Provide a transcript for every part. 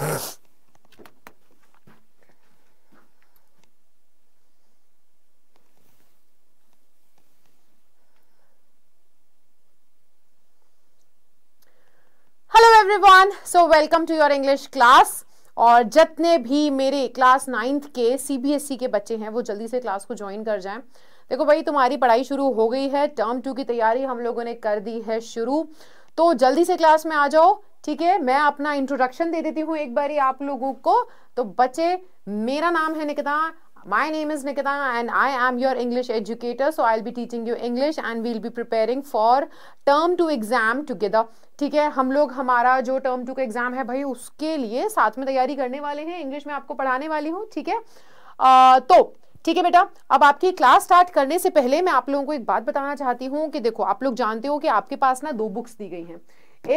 Hello everyone so welcome to your English class और जितने भी मेरे क्लास नाइन्थ के सीबीएसई e के बच्चे हैं वो जल्दी से क्लास को ज्वाइन कर जाएं देखो भाई तुम्हारी पढ़ाई शुरू हो गई है टर्म टू की तैयारी हम लोगों ने कर दी है शुरू तो जल्दी से क्लास में आ जाओ ठीक है मैं अपना इंट्रोडक्शन दे देती हूँ एक बारी आप लोगों को तो बच्चे मेरा नाम है Nikita My name is Nikita and I am your English educator. So I'll be teaching you English and we'll be preparing for term two exam together. ठीक है हम लोग हमारा जो term two का exam है भाई उसके लिए साथ में तैयारी करने वाले हैं इंग्लिश में आपको पढ़ाने वाली हूँ ठीक है uh, तो ठीक है बेटा अब आपकी क्लास स्टार्ट करने से पहले मैं आप लोगों को एक बात बताना चाहती हूँ कि देखो आप लोग जानते हो कि आपके पास ना दो बुक्स दी गई हैं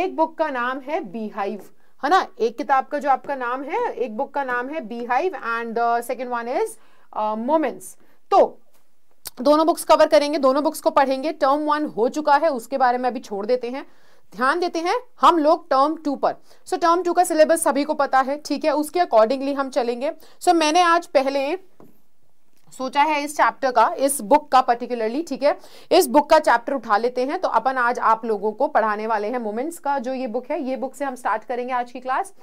एक बुक का नाम है बीहाइव है ना एक किताब का जो आपका नाम है एक बुक का नाम है beehive and the second one is moments तो दोनों बुक्स कवर करेंगे दोनों बुक्स को पढ़ेंगे टर्म वन हो चुका है उसके बारे में अभी छोड़ देते हैं ध्यान देते हैं हम लोग टर्म टू पर सो टर्म टू का सिलेबस सभी को पता है ठीक है उसके अकॉर्डिंगली हम चलेंगे सो so, मैंने आज पहले सोचा है इस चैप्टर का इस बुक का पर्टिकुलरली ठीक है इस बुक का चैप्टर उठा लेते हैं तो अपन आज आप लोगों को पढ़ाने वाले हैं मोमेंट्स का जो ये बुक है ये बुक से हम स्टार्ट करेंगे आज की क्लास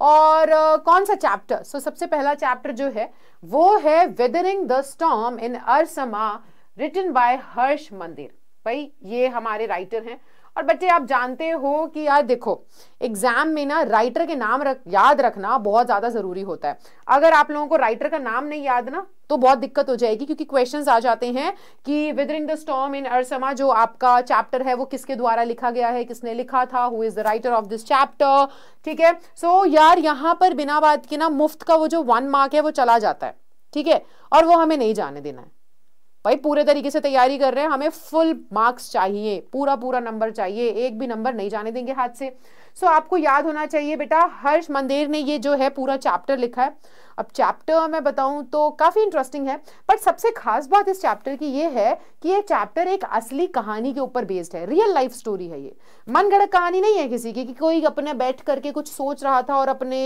और uh, कौन सा चैप्टर सो so, सबसे पहला चैप्टर जो है वो है weathering the storm in Ersama written by Harsh Mander भाई ये हमारे राइटर हैं और बच्चे आप जानते हो कि यार देखो एग्जाम में ना राइटर के नाम रख याद रखना बहुत ज़्यादा ज़रूरी होता है अगर आप लोगों को राइटर का नाम नहीं याद ना तो बहुत दिक्कत हो जाएगी क्योंकि क्वेश्चंस आ जाते हैं कि with in the storm in Ersama जो आपका चैप्टर है वो किसके द्वारा लिखा गया है किसने लिखा था who is the writer of this chapter ठीक है सो so, यार यहाँ पर बिना बात के ना मुफ्त का वो जो वन मार्क है वो चला जाता है ठीक है और वो हमें नहीं जाने देना है भाई पूरे तरीके से तैयारी कर रहे हैं हमें फुल मार्क्स चाहिए पूरा पूरा नंबर चाहिए एक भी नंबर नहीं जाने देंगे हाथ से सो so, आपको याद होना चाहिए बेटा हर्ष मंदेर ने ये जो है पूरा चैप्टर लिखा है अब चैप्टर मैं बताऊं तो काफ़ी इंटरेस्टिंग है बट सबसे खास बात इस चैप्टर की ये है कि ये चैप्टर एक असली कहानी के ऊपर बेस्ड है रियल लाइफ स्टोरी है ये मनगढ़ कहानी नहीं है किसी की कि कोई अपने बैठ करके कुछ सोच रहा था और अपने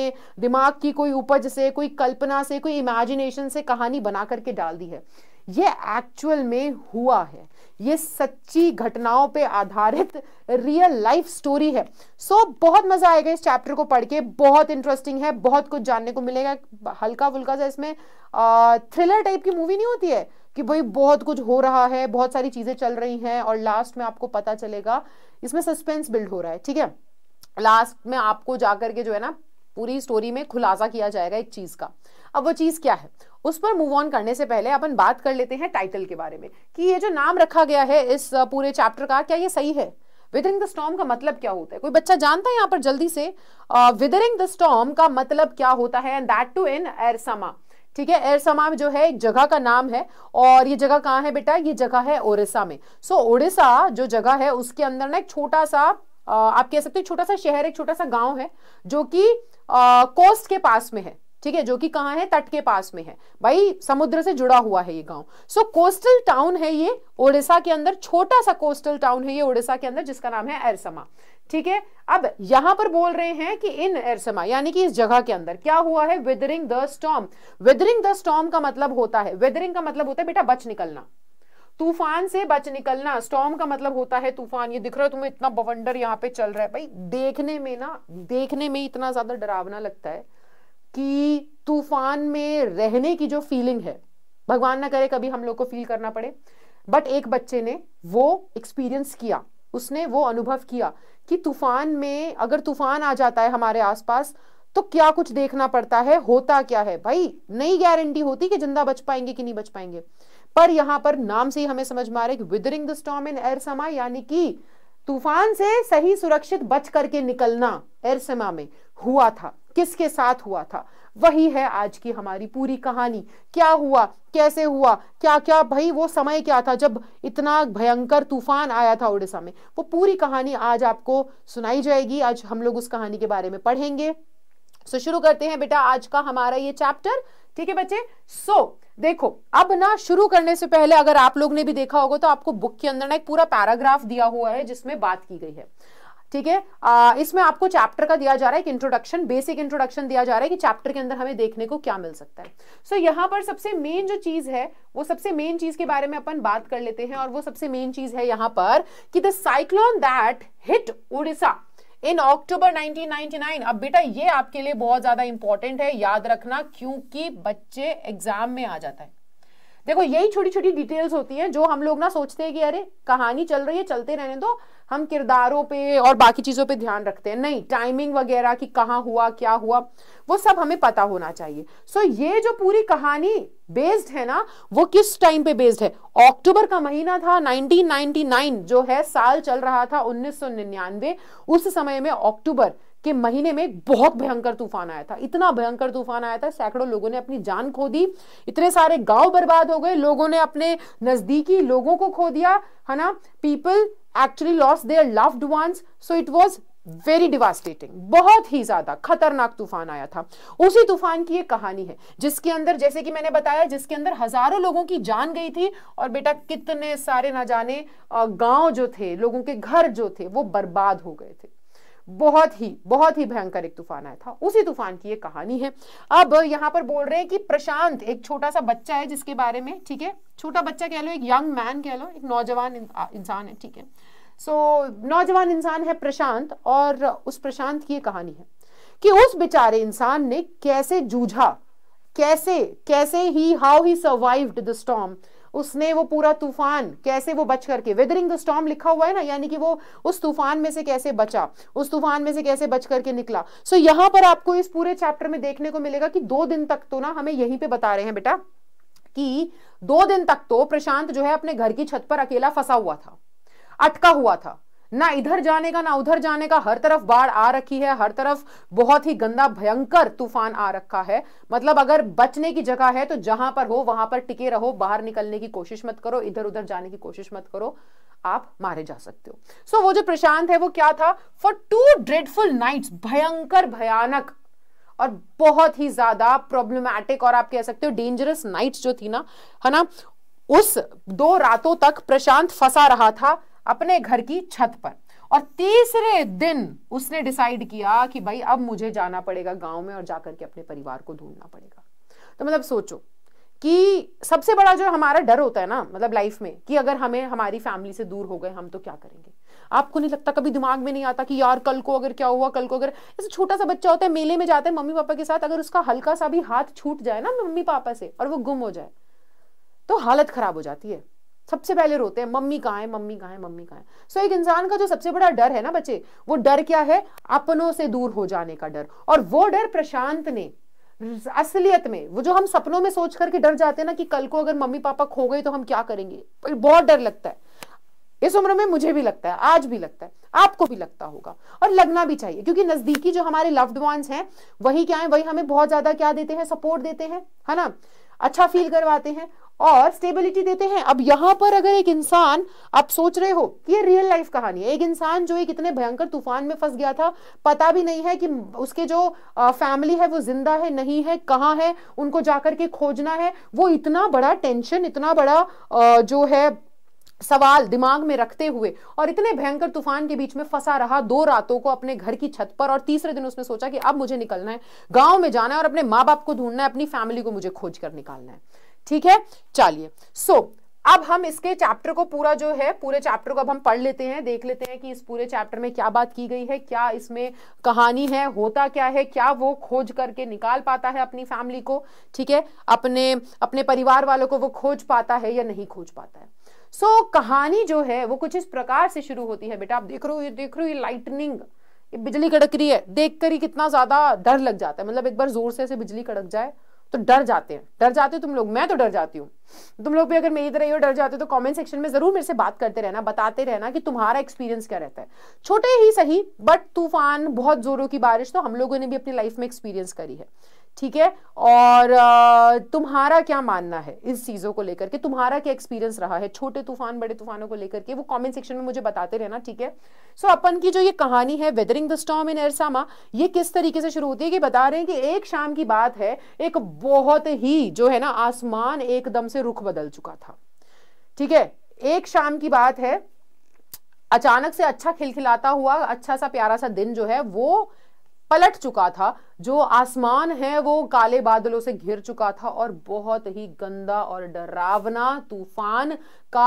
दिमाग की कोई उपज से कोई कल्पना से कोई इमेजिनेशन से कहानी बना करके डाल दी है ये एक्चुअल में हुआ है ये सच्ची घटनाओं पे आधारित रियल लाइफ स्टोरी है सो so, बहुत मजा आएगा इस चैप्टर को पढ़ के बहुत इंटरेस्टिंग है बहुत कुछ जानने को मिलेगा हल्का फुल्का सा इसमें आ, थ्रिलर टाइप की मूवी नहीं होती है कि भाई बहुत कुछ हो रहा है बहुत सारी चीजें चल रही हैं और लास्ट में आपको पता चलेगा इसमें सस्पेंस बिल्ड हो रहा है ठीक है लास्ट में आपको जाकर के जो है ना पूरी स्टोरी में खुलासा किया जाएगा एक चीज का अब वो चीज क्या है उस पर मूव ऑन करने से पहले अपन बात कर लेते हैं टाइटल के बारे में कि ये जो नाम रखा गया है इस पूरे चैप्टर का क्या ये सही है विदरिंग द स्टॉम का मतलब क्या होता है कोई बच्चा जानता है यहाँ पर जल्दी से विदरिंग द स्टॉम का मतलब क्या होता है and that too in Ersama ठीक है एरसमा जो है एक जगह का नाम है और ये जगह कहाँ है बेटा ये जगह है ओडिशा में सो so, ओडिशा जो जगह है उसके अंदर ना एक छोटा सा आप कह सकते हैं छोटा सा शहर एक छोटा सा गांव है जो कि कोस्ट के पास में है ठीक है जो कि कहाँ है तट के पास में है भाई समुद्र से जुड़ा हुआ है ये गांव सो कोस्टल टाउन है ये ओडिशा के अंदर छोटा सा कोस्टल टाउन है ये ओडिशा के अंदर जिसका नाम है एरसमा ठीक है अब यहां पर बोल रहे हैं कि इन एरसमा यानी कि इस जगह के अंदर क्या हुआ है weathering the storm weathering the storm का मतलब होता है वेदरिंग का मतलब होता है बेटा बच निकलना तूफान से बच निकलना स्टॉम का मतलब होता है तूफान ये दिख रहा है तुम्हें इतना बवंडर यहाँ पे चल रहा है भाई देखने में ना देखने में इतना ज्यादा डरावना लगता है कि तूफान में रहने की जो फीलिंग है भगवान ना करे कभी हम लोग को फील करना पड़े बट एक बच्चे ने वो एक्सपीरियंस किया उसने वो अनुभव किया कि तूफान में अगर तूफान आ जाता है हमारे आसपास तो क्या कुछ देखना पड़ता है होता क्या है भाई नहीं गारंटी होती कि जिंदा बच पाएंगे कि नहीं बच पाएंगे पर यहां पर नाम से ही हमें समझ में आ रहा है weathering the storm in Ersama यानी कि तूफान से सही सुरक्षित बच करके निकलना एरसमा में हुआ था किसके साथ हुआ था वही है आज की हमारी पूरी कहानी क्या हुआ कैसे हुआ क्या क्या भाई वो समय क्या था जब इतना भयंकर तूफान आया था उड़ीसा में वो पूरी कहानी आज आपको सुनाई जाएगी आज हम लोग उस कहानी के बारे में पढ़ेंगे सो शुरू करते हैं बेटा आज का हमारा ये चैप्टर ठीक है बच्चे सो so, देखो अब ना शुरू करने से पहले अगर आप लोग ने भी देखा होगा तो आपको बुक के अंदर ना एक पूरा पैराग्राफ दिया हुआ है जिसमें बात की गई है ठीक है इसमें आपको चैप्टर का दिया जा रहा है एक इंट्रोडक्शन बेसिक इंट्रोडक्शन दिया जा रहा है कि चैप्टर के अंदर हमें देखने को क्या मिल सकता है सो so, यहाँ पर सबसे मेन जो चीज है वो सबसे मेन चीज के बारे में अपन बात कर लेते हैं और वो सबसे मेन चीज है यहाँ पर कि the cyclone that hit Orissa in October 1999 अब बेटा ये आपके लिए बहुत ज्यादा इंपॉर्टेंट है याद रखना क्योंकि बच्चे एग्जाम में आ जाता है देखो यही छोटी छोटी डिटेल्स होती हैं जो हम लोग ना सोचते हैं कि अरे कहानी चल रही है चलते रहने दो हम किरदारों पे और बाकी चीज़ों पे ध्यान रखते हैं नहीं टाइमिंग वगैरह कि कहाँ हुआ क्या हुआ वो सब हमें पता होना चाहिए सो so, ये जो पूरी कहानी बेस्ड है ना वो किस टाइम पे बेस्ड है अक्टूबर का महीना था 1999 जो है साल चल रहा था 1999 उस समय में अक्टूबर के महीने में बहुत भयंकर तूफान आया था इतना भयंकर तूफान आया था सैकड़ों लोगों ने अपनी जान खो दी इतने सारे गांव बर्बाद हो गए लोगों ने अपने नजदीकी लोगों को खो दिया है ना people actually lost their loved ones so it was very devastating बहुत ही ज्यादा खतरनाक तूफान आया था उसी तूफान की एक कहानी है जिसके अंदर जैसे कि मैंने बताया जिसके अंदर हजारों लोगों की जान गई थी और बेटा कितने सारे ना जाने गांव जो थे लोगों के घर जो थे वो बर्बाद हो गए थे बहुत ही बहुत ही भयंकर एक तूफान आया था उसी तूफान की ये कहानी है अब यहाँ पर बोल रहे हैं कि प्रशांत एक छोटा सा बच्चा है जिसके बारे में ठीक है छोटा बच्चा कह लो एक यंग मैन कह लो एक नौजवान इंसान है ठीक है सो so, नौजवान इंसान है प्रशांत और उस प्रशांत की ये कहानी है कि उस बेचारे इंसान ने कैसे जूझा कैसे कैसे ही how he survived the storm उसने वो पूरा तूफान कैसे वो बच करके वेदरिंग द स्टॉम लिखा हुआ है ना यानी कि वो उस तूफान में से कैसे बचा उस तूफान में से कैसे बच करके निकला सो so, यहाँ पर आपको इस पूरे चैप्टर में देखने को मिलेगा कि दो दिन तक तो ना हमें यहीं पे बता रहे हैं बेटा कि दो दिन तक तो प्रशांत जो है अपने घर की छत पर अकेला फंसा हुआ था अटका हुआ था ना इधर जाने का ना उधर जाने का हर तरफ बाढ़ आ रखी है हर तरफ बहुत ही गंदा भयंकर तूफान आ रखा है मतलब अगर बचने की जगह है तो जहां पर हो वहां पर टिके रहो बाहर निकलने की कोशिश मत करो इधर उधर जाने की कोशिश मत करो आप मारे जा सकते हो सो so, वो जो प्रशांत है वो क्या था फॉर टू ड्रेडफुल नाइट्स भयंकर भयानक और बहुत ही ज्यादा प्रॉब्लमैटिक और आप कह सकते हो डेंजरस नाइट्स जो थी ना है ना उस दो रातों तक प्रशांत फंसा रहा था अपने घर की छत पर और तीसरे दिन उसने डिसाइड किया कि भाई अब मुझे जाना पड़ेगा गांव में और जाकर के अपने परिवार को ढूंढना पड़ेगा तो मतलब सोचो कि सबसे बड़ा जो हमारा डर होता है ना मतलब लाइफ में कि अगर हमें हमारी फैमिली से दूर हो गए हम तो क्या करेंगे आपको नहीं लगता कभी दिमाग में नहीं आता कि यार कल को अगर क्या हुआ कल को अगर ऐसे छोटा सा बच्चा होता है मेले में जाता है मम्मी पापा के साथ अगर उसका हल्का सा भी हाथ छूट जाए ना मम्मी पापा से और वो गुम हो जाए तो हालत खराब हो जाती है सबसे पहले रोते हैं मम्मी कहाँ है मम्मी कहाँ है मम्मी कहाँ है सो so, एक इंसान का जो सबसे बड़ा डर है ना बच्चे वो डर क्या है अपनों से दूर हो जाने का डर और वो डर प्रशांत ने असलियत में वो जो हम सपनों में सोच करके डर जाते हैं ना कि कल को अगर मम्मी पापा खो गए तो हम क्या करेंगे बहुत डर लगता है इस उम्र में मुझे भी लगता है आज भी लगता है आपको भी लगता होगा और लगना भी चाहिए क्योंकि नजदीकी जो हमारे लव्ड वंस हैं वही क्या है वही हमें बहुत ज्यादा क्या देते हैं सपोर्ट देते हैं है ना अच्छा फील करवाते हैं और स्टेबिलिटी देते हैं अब यहाँ पर अगर एक इंसान आप सोच रहे हो कि ये रियल लाइफ कहानी है एक इंसान जो एक इतने भयंकर तूफान में फंस गया था पता भी नहीं है कि उसके जो फैमिली है वो जिंदा है नहीं है कहाँ है उनको जाकर के खोजना है वो इतना बड़ा टेंशन इतना बड़ा जो है सवाल दिमाग में रखते हुए और इतने भयंकर तूफान के बीच में फंसा रहा दो रातों को अपने घर की छत पर और तीसरे दिन उसने सोचा कि अब मुझे निकलना है गांव में जाना है और अपने माँ बाप को ढूंढना है अपनी फैमिली को मुझे खोज कर निकालना है ठीक है चलिए सो so, अब हम इसके चैप्टर को पूरा जो है पूरे चैप्टर को अब हम पढ़ लेते हैं देख लेते हैं कि इस पूरे चैप्टर में क्या बात की गई है क्या इसमें कहानी है होता क्या है क्या वो खोज करके निकाल पाता है अपनी फैमिली को ठीक है अपने अपने परिवार वालों को वो खोज पाता है या नहीं खोज पाता है सो so, कहानी जो है वो कुछ इस प्रकार से शुरू होती है बेटा आप देख रहे हो ये देख रहे हो ये लाइटनिंग बिजली कड़क रही है देख कर ही कितना ज्यादा डर लग जाता है मतलब एक बार जोर से ऐसे बिजली कड़क जाए तो डर जाते हैं डर जाते हो तुम लोग मैं तो डर जाती हूँ तुम लोग भी अगर मेरी तरह ये डर जाते हो तो कमेंट सेक्शन में जरूर मेरे से बात करते रहना बताते रहना कि तुम्हारा एक्सपीरियंस क्या रहता है छोटे ही सही बट तूफान बहुत जोरों की बारिश तो हम लोगों ने भी अपनी लाइफ में एक्सपीरियंस करी है ठीक है और तुम्हारा क्या मानना है इस चीज़ों को लेकर के तुम्हारा क्या एक्सपीरियंस रहा है छोटे तूफान बड़े तूफानों को लेकर के वो कमेंट सेक्शन में मुझे बताते रहना ठीक है सो so, अपन की जो ये कहानी है weathering the storm in Ersama ये किस तरीके से शुरू होती है कि बता रहे हैं कि एक शाम की बात है एक बहुत ही जो है ना आसमान एकदम से रुख बदल चुका था ठीक है एक शाम की बात है अचानक से अच्छा खिलखिलाता हुआ अच्छा सा प्यारा सा दिन जो है वो पलट चुका था जो आसमान है वो काले बादलों से घिर चुका था और बहुत ही गंदा और डरावना तूफान का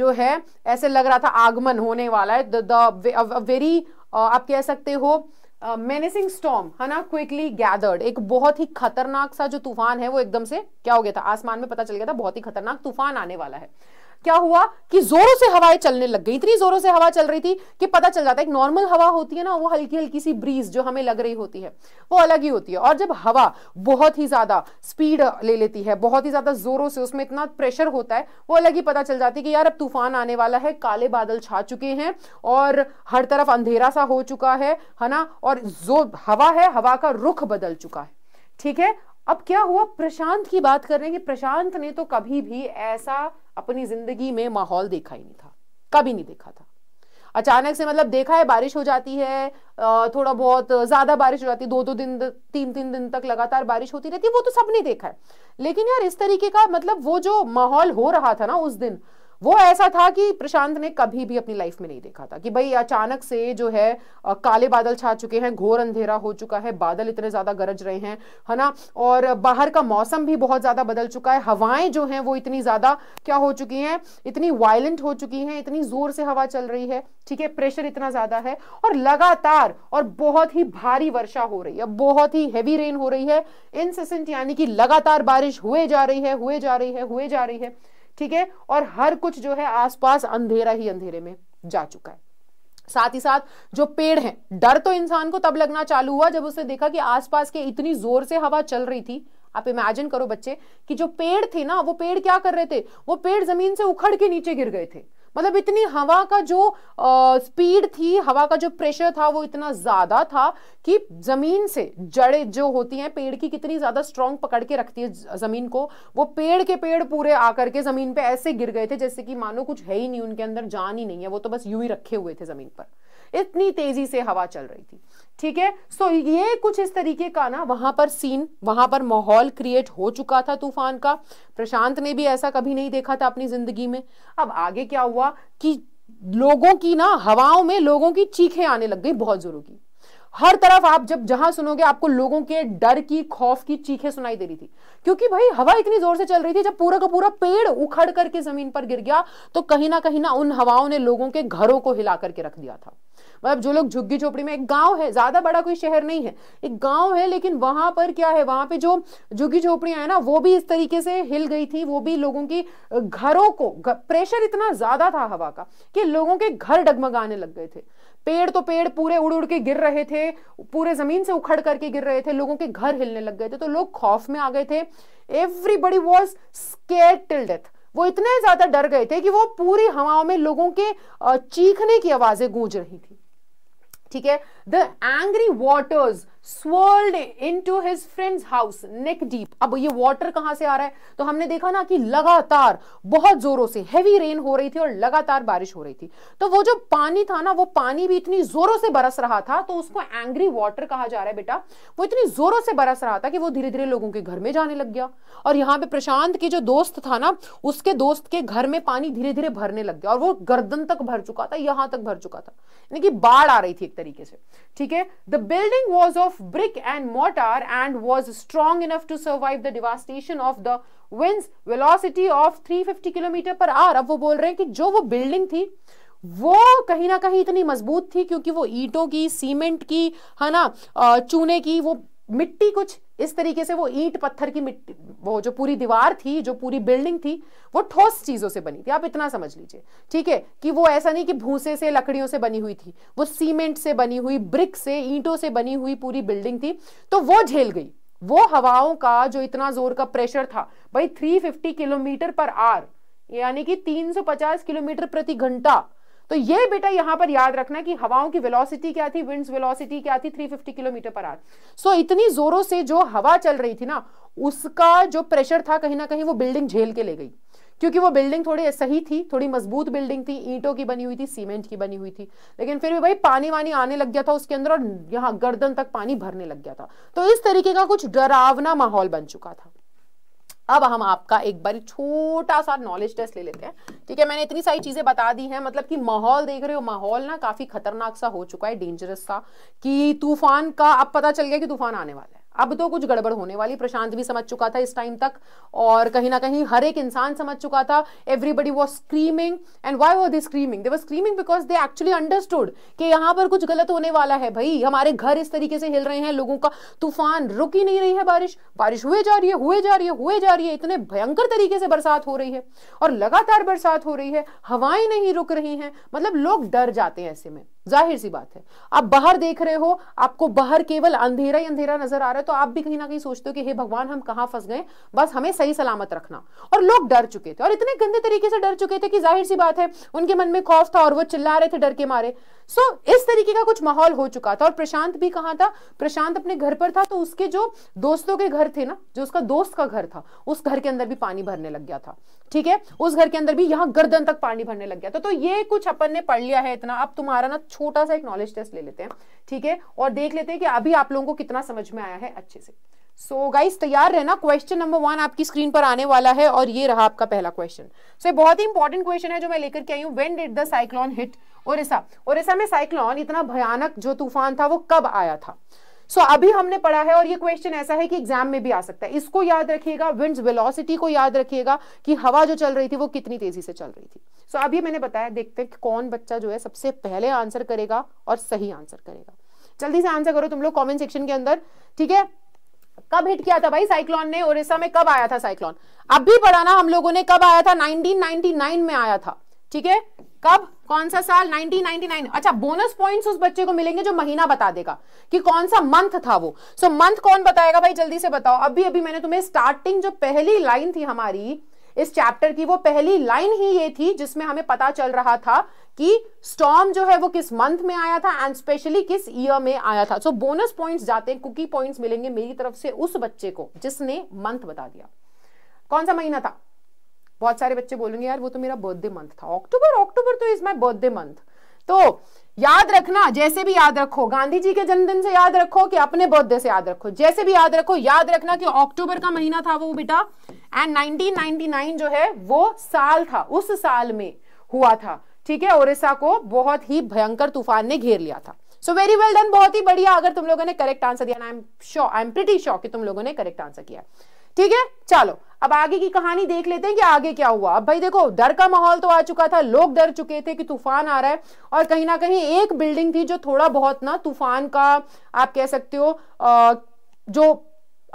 जो है ऐसे लग रहा था आगमन होने वाला है द वेरी आप कह सकते हो मेनेसिंग स्टॉम है ना क्विकली गैदर्ड एक बहुत ही खतरनाक सा जो तूफान है वो एकदम से क्या हो गया था आसमान में पता चल गया था बहुत ही खतरनाक तूफान आने वाला है क्या हुआ कि जोरों से हवाएं चलने लग गई इतनी जोरों से हवा चल रही थी कि पता चल जाता है एक नॉर्मल हवा होती है ना वो हल्की हल्की सी ब्रीज जो हमें लग रही होती है वो अलग ही होती है और जब हवा बहुत ही ज्यादा स्पीड ले लेती है बहुत ही ज्यादा जोरों से उसमें इतना प्रेशर होता है वो अलग ही पता चल जाती है कि यार अब तूफान आने वाला है काले बादल छा चुके हैं और हर तरफ अंधेरा सा हो चुका है है ना और जो हवा है हवा का रुख बदल चुका है ठीक है अब क्या हुआ प्रशांत की बात कर रहे हैं कि प्रशांत ने तो कभी भी ऐसा अपनी जिंदगी में माहौल देखा ही नहीं था कभी नहीं देखा था अचानक से मतलब देखा है बारिश हो जाती है थोड़ा बहुत ज्यादा बारिश हो जाती है दो दो दिन तीन तीन दिन तक लगातार बारिश होती रहती है वो तो सबने देखा है लेकिन यार इस तरीके का मतलब वो जो माहौल हो रहा था ना उस दिन वो ऐसा था कि प्रशांत ने कभी भी अपनी लाइफ में नहीं देखा था कि भाई अचानक से जो है आ, काले बादल छा चुके हैं घोर अंधेरा हो चुका है बादल इतने ज़्यादा गरज रहे हैं है ना और बाहर का मौसम भी बहुत ज़्यादा बदल चुका है हवाएं जो हैं वो इतनी ज़्यादा क्या हो चुकी हैं इतनी वायलेंट हो चुकी हैं इतनी ज़ोर से हवा चल रही है ठीक है प्रेशर इतना ज़्यादा है और लगातार और बहुत ही भारी वर्षा हो रही है बहुत ही हैवी रेन हो रही है इनसेसेंट यानी कि लगातार बारिश हुए जा रही है हुए जा रही है हुए जा रही है ठीक है और हर कुछ जो है आसपास अंधेरा ही अंधेरे में जा चुका है साथ ही साथ जो पेड़ हैं डर तो इंसान को तब लगना चालू हुआ जब उसने देखा कि आसपास के इतनी जोर से हवा चल रही थी आप इमेजिन करो बच्चे कि जो पेड़ थे ना वो पेड़ क्या कर रहे थे वो पेड़ जमीन से उखड़ के नीचे गिर गए थे मतलब इतनी हवा का जो स्पीड थी हवा का जो प्रेशर था वो इतना ज्यादा था कि जमीन से जड़े जो होती हैं पेड़ की कितनी ज्यादा स्ट्रॉन्ग पकड़ के रखती है जमीन को वो पेड़ के पेड़ पूरे आकर के जमीन पे ऐसे गिर गए थे जैसे कि मानो कुछ है ही नहीं उनके अंदर जान ही नहीं है वो तो बस यूं ही रखे हुए थे जमीन पर इतनी तेजी से हवा चल रही थी ठीक है सो ये कुछ इस तरीके का ना वहां पर सीन वहां पर माहौल क्रिएट हो चुका था तूफान का प्रशांत ने भी ऐसा कभी नहीं देखा था अपनी जिंदगी में अब आगे क्या हुआ कि लोगों की ना हवाओं में लोगों की चीखें आने लग गई बहुत जोरों की हर तरफ आप जब जहां सुनोगे आपको लोगों के डर की खौफ की चीखें सुनाई दे रही थी क्योंकि भाई हवा इतनी जोर से चल रही थी जब पूरा का पूरा पेड़ उखड़ करके जमीन पर गिर गया तो कहीं ना कहीं ना उन हवाओं ने लोगों के घरों को हिला करके रख दिया था मतलब जो लोग झुग्गी झोपड़ी में एक गांव है ज्यादा बड़ा कोई शहर नहीं है एक गांव है लेकिन वहां पर क्या है वहां पे जो झुग्गी झोपड़ियां है ना वो भी इस तरीके से हिल गई थी वो भी लोगों की घरों को प्रेशर इतना ज्यादा था हवा का कि लोगों के घर डगमगाने लग गए थे पेड़ तो पेड़ पूरे उड़ उड़ के गिर रहे थे पूरे जमीन से उखड़ करके गिर रहे थे लोगों के घर हिलने लग गए थे तो लोग खौफ में आ गए थे everybody was scared till death वो इतने ज्यादा डर गए थे कि वो पूरी हवाओं में लोगों के चीखने की आवाजें गूंज रही थी ठीक है the angry waters swirled to his friend's house neck deep अब ये वॉटर कहां से आ रहा है तो हमने देखा ना कि लगातार बहुत जोरों से हैवी रेन हो रही थी और लगातार बारिश हो रही थी तो वो जो पानी था ना वो पानी भी इतनी जोरों से बरस रहा था तो उसको एंग्री वॉटर कहा जा रहा है बेटा वो इतनी जोरों से बरस रहा था कि वो धीरे धीरे लोगों के घर में जाने लग गया और यहाँ पे प्रशांत के जो दोस्त था ना उसके दोस्त के घर में पानी धीरे धीरे भरने लग गया और वो गर्दन तक भर चुका था यहां तक भर चुका था यानी कि बाढ़ आ रही थी एक तरीके से ठीक है the building was of of brick and mortar and was strong enough to survive the devastation of the winds velocity of 350 kilometre per hour अब वो बोल रहे हैं कि जो वो बिल्डिंग थी वो कहीं ना कहीं इतनी मजबूत थी क्योंकि वो ईंटों की सीमेंट की है ना चूने की वो मिट्टी कुछ इस तरीके से वो ईंट पत्थर की मिट्टी वो जो पूरी दीवार थी जो पूरी बिल्डिंग थी वो ठोस चीजों से बनी थी आप इतना समझ लीजिए ठीक है कि वो ऐसा नहीं कि भूसे से लकड़ियों से बनी हुई थी वो सीमेंट से बनी हुई ब्रिक से ईंटों से बनी हुई पूरी बिल्डिंग थी तो वो झेल गई वो हवाओं का जो इतना जोर का प्रेशर था भाई 350 किलोमीटर पर आर यानी कि 350 किलोमीटर प्रति घंटा तो ये बेटा यहां पर याद रखना कि हवाओं की वेलोसिटी क्या थी विंड्स वेलोसिटी क्या थी 350 किलोमीटर पर आर सो इतनी जोरों से जो हवा चल रही थी ना उसका जो प्रेशर था कहीं ना कहीं वो बिल्डिंग झेल के ले गई क्योंकि वो बिल्डिंग थोड़ी सही थी थोड़ी मजबूत बिल्डिंग थी ईंटों की बनी हुई थी सीमेंट की बनी हुई थी लेकिन फिर भी भाई पानी वानी आने लग गया था उसके अंदर और यहाँ गर्दन तक पानी भरने लग गया था तो इस तरीके का कुछ डरावना माहौल बन चुका था अब हम आपका एक बार छोटा सा नॉलेज टेस्ट ले लेते हैं ठीक है मैंने इतनी सारी चीजें बता दी हैं मतलब कि माहौल देख रहे हो माहौल ना काफी खतरनाक सा हो चुका है डेंजरस सा कि तूफान का अब पता चल गया कि तूफान आने वाला है अब तो कुछ गड़बड़ होने वाली प्रशांत भी समझ चुका था इस टाइम तक और कहीं ना कहीं हर एक इंसान समझ चुका था everybody was screaming and why was they screaming they was screaming because they actually understood कि यहां पर कुछ गलत होने वाला है भाई हमारे घर इस तरीके से हिल रहे हैं लोगों का तूफान रुक ही नहीं रही है बारिश बारिश हुए जा रही है हुए जा रही है हुए जा रही है इतने भयंकर तरीके से बरसात हो रही है और लगातार बरसात हो रही है हवाएं नहीं रुक रही हैं मतलब लोग डर जाते हैं ऐसे में जाहिर सी बात है आप बाहर देख रहे हो आपको बाहर केवल अंधेरा ही अंधेरा नजर आ रहा है तो आप भी कहीं ना कहीं सोचते हो कि हे भगवान हम कहां फंस गए बस हमें सही सलामत रखना और लोग डर चुके थे और इतने गंदे तरीके से डर चुके थे कि जाहिर सी बात है उनके मन में खौफ था और वो चिल्ला रहे थे डर के मारे सो so, इस तरीके का कुछ माहौल हो चुका था और प्रशांत भी कहा था प्रशांत अपने घर पर था तो उसके जो दोस्तों के घर थे ना जो उसका दोस्त का घर था उस घर के अंदर भी पानी भरने लग गया था ठीक है उस घर के अंदर भी यहाँ गर्दन तक पानी भरने लग गया था तो ये कुछ अपन ने पढ़ लिया है इतना अब तुम्हारा ना छोटा सा एक नॉलेज टेस्ट ले लेते हैं ठीक है और देख लेते हैं कि अभी आप लोगों को कितना समझ में आया है अच्छे से सो गाइस तैयार रहना क्वेश्चन नंबर वन आपकी स्क्रीन पर आने वाला है और ये रहा आपका पहला क्वेश्चन सो so, बहुत ही इंपॉर्टेंट क्वेश्चन है जो मैं लेकर के आई हूँ when did the cyclone hit Orissa Orissa में साइक्लॉन इतना भयानक जो तूफान था वो कब आया था सो so, अभी हमने पढ़ा है और ये क्वेश्चन ऐसा है कि एग्जाम में भी आ सकता है इसको याद रखिएगा विंड्स वेलोसिटी को याद रखिएगा कि हवा जो चल रही थी वो कितनी तेजी से चल रही थी सो so, अभी मैंने बताया देखते हैं कि कौन बच्चा जो है सबसे पहले आंसर करेगा और सही आंसर करेगा जल्दी से आंसर करो तुम लोग कमेंट सेक्शन के अंदर ठीक है कब हिट किया था भाई साइक्लोन ने ओरिसा में कब आया था साइक्लोन अब भी पढ़ाना हम लोगों ने कब आया था 1999 में आया था ठीक है कब कौन सा साल 1999 अच्छा बोनस पॉइंट्स उस बच्चे को मिलेंगे जो महीना बता देगा कि कौन सा मंथ था वो सो so, मंथ कौन बताएगा भाई जल्दी से बताओ अभी अभी मैंने तुम्हें स्टार्टिंग जो पहली लाइन थी हमारी इस चैप्टर की वो पहली लाइन ही ये थी जिसमें हमें पता चल रहा था कि स्टॉम जो है वो किस मंथ में आया था एंड स्पेशली किस ईयर में आया था सो बोनस पॉइंट्स जाते हैं कुकी पॉइंट्स मिलेंगे मेरी तरफ से उस बच्चे को जिसने मंथ बता दिया कौन सा महीना था बहुत सारे बच्चे बोलेंगे यार वो तो मेरा बर्थडे मंथ था अक्टूबर अक्टूबर तो इज माई बर्थडे मंथ तो याद रखना जैसे भी याद रखो गांधी जी के जन्मदिन से याद रखो कि अपने बर्थडे से याद रखो जैसे भी याद रखो याद रखना कि अक्टूबर का महीना था वो बेटा एंड 1999 जो है वो साल था उस साल में हुआ था ठीक है ओरिसा को बहुत ही भयंकर तूफान ने घेर लिया था सो वेरी वेल डन बहुत ही बढ़िया अगर तुम लोगों ने करेक्ट आंसर दिया I am sure I am pretty sure कि तुम लोगों ने करेक्ट आंसर किया ठीक है चलो अब आगे की कहानी देख लेते हैं कि आगे क्या हुआ अब भाई देखो डर का माहौल तो आ चुका था लोग डर चुके थे कि तूफान आ रहा है और कहीं ना कहीं एक बिल्डिंग थी जो थोड़ा बहुत ना तूफान का आप कह सकते हो आ, जो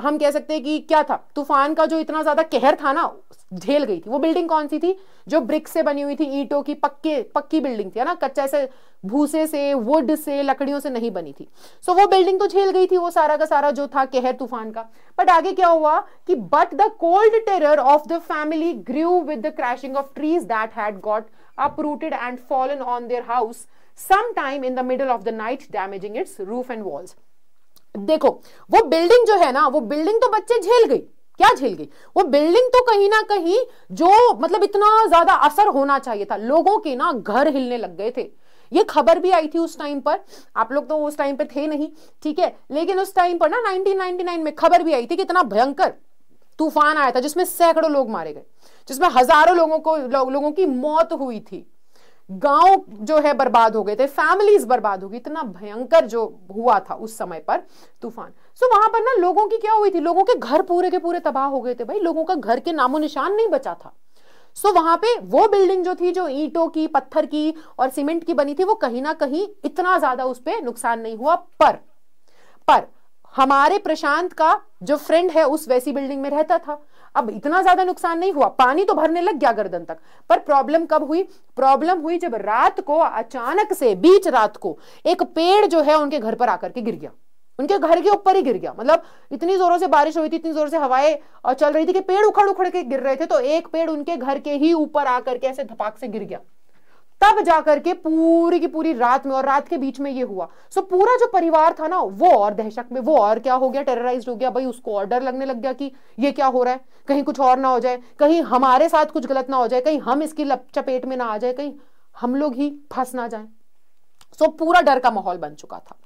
हम कह सकते हैं कि क्या था तूफान का जो इतना ज्यादा कहर था ना झेल गई थी वो बिल्डिंग कौन सी थी जो ब्रिक से बनी हुई थी ईटों की पक्के पक्की बिल्डिंग थी है ना कच्चा से भूसे से वुड से लकड़ियों से नहीं बनी थी सो so, वो बिल्डिंग तो झेल गई थी वो सारा का सारा जो था कहर तूफान का बट आगे क्या हुआ कि but the cold terror of the family grew with the crashing of trees that had got uprooted and fallen on their house some time in the middle of the night damaging its roof and walls देखो वो building जो है ना वो building तो बच्चे झेल गई क्या झेल गई वो बिल्डिंग तो कहीं ना कहीं जो मतलब इतना ज्यादा असर होना चाहिए था लोगों के ना घर हिलने लग गए थे ये खबर भी आई थी उस टाइम पर आप लोग तो उस टाइम पे थे नहीं ठीक है लेकिन उस टाइम पर ना 1999 में खबर भी आई थी कि इतना भयंकर तूफान आया था जिसमें सैकड़ों लोग मारे गए जिसमें हजारों लोगों को लो, लोगों की मौत हुई थी गांव जो है बर्बाद हो गए थे फैमिलीज बर्बाद हो गई इतना भयंकर जो हुआ था उस समय पर तूफान सो so, वहां पर ना लोगों की क्या हुई थी लोगों के घर पूरे के पूरे तबाह हो गए थे भाई लोगों का घर के नामो निशान नहीं बचा था सो so, वहां पे वो बिल्डिंग जो थी जो ईंटों की पत्थर की और सीमेंट की बनी थी वो कहीं ना कहीं इतना ज्यादा उस पर नुकसान नहीं हुआ पर पर हमारे प्रशांत का जो फ्रेंड है उस वैसी बिल्डिंग में रहता था अब इतना ज्यादा नुकसान नहीं हुआ पानी तो भरने लग गया गर्दन तक पर प्रॉब्लम कब हुई प्रॉब्लम हुई जब रात को अचानक से बीच रात को एक पेड़ जो है उनके घर पर आकर के गिर गया उनके घर के ऊपर ही गिर गया मतलब इतनी जोरों से बारिश हुई थी इतनी जोर से हवाएं चल रही थी कि पेड़ उखड़ उखड़ के गिर रहे थे तो एक पेड़ उनके घर के ही ऊपर आकर के ऐसे धपाक से गिर गया तब जाकर के पूरी की पूरी रात में और रात के बीच में ये हुआ सो पूरा जो परिवार था ना वो और दहशत में वो और क्या हो गया टेरराइज हो गया भाई उसको और डर लगने लग गया कि ये क्या हो रहा है कहीं कुछ और ना हो जाए कहीं हमारे साथ कुछ गलत ना हो जाए कहीं हम इसकी चपेट में ना आ जाए कहीं हम लोग ही फंस ना जाए सो पूरा डर का माहौल बन चुका था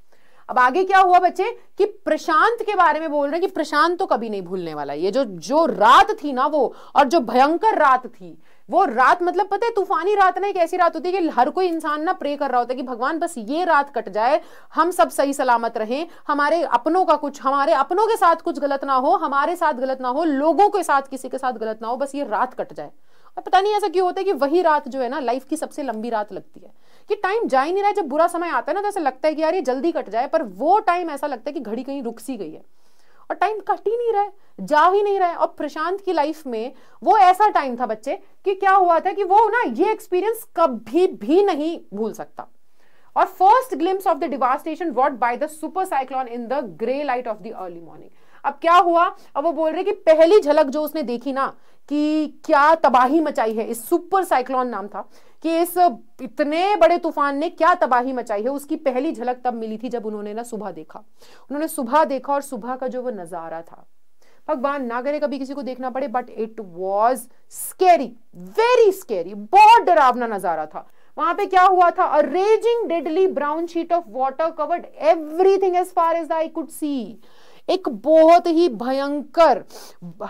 अब आगे क्या हुआ बच्चे कि प्रशांत के बारे में बोल रहे हैं कि प्रशांत तो कभी नहीं भूलने वाला ये जो जो रात थी ना वो और जो भयंकर रात थी वो रात मतलब पता है तूफानी रात ना एक ऐसी रात होती है कि हर कोई इंसान ना प्रे कर रहा होता है कि भगवान बस ये रात कट जाए हम सब सही सलामत रहें हमारे अपनों का कुछ हमारे अपनों के साथ कुछ गलत ना हो हमारे साथ गलत ना हो लोगों के साथ किसी के साथ गलत ना हो बस ये रात कट जाए और पता नहीं ऐसा क्यों होता है कि वही रात जो है ना लाइफ की सबसे लंबी रात लगती है कि टाइम जा ही नहीं रहा है जब बुरा समय आता है ना तो ऐसा लगता है कि यार ये जल्दी कट जाए पर वो टाइम ऐसा लगता है कि घड़ी कहीं रुक सी गई है और टाइम कट ही नहीं रहा है जा ही नहीं रहा है और प्रशांत की लाइफ में वो ऐसा टाइम था बच्चे कि क्या हुआ था कि वो ना ये एक्सपीरियंस कभी भी नहीं भूल सकता और first glimpse of the devastation what by the super cyclone in the grey light of the early morning अब क्या हुआ अब वो बोल रहे कि पहली झलक जो उसने देखी ना कि क्या तबाही मचाई है इस सुपर साइक्लॉन नाम था कि इस इतने बड़े तूफान ने क्या तबाही मचाई है उसकी पहली झलक तब मिली थी जब उन्होंने ना सुबह देखा उन्होंने सुबह देखा और सुबह का जो वो नजारा था भगवान ना करे कभी किसी को देखना पड़े but it was scary very scary बहुत डरावना नजारा था वहां पे क्या हुआ था a raging deadly brown sheet of water covered everything as far as I could see एक बहुत ही भयंकर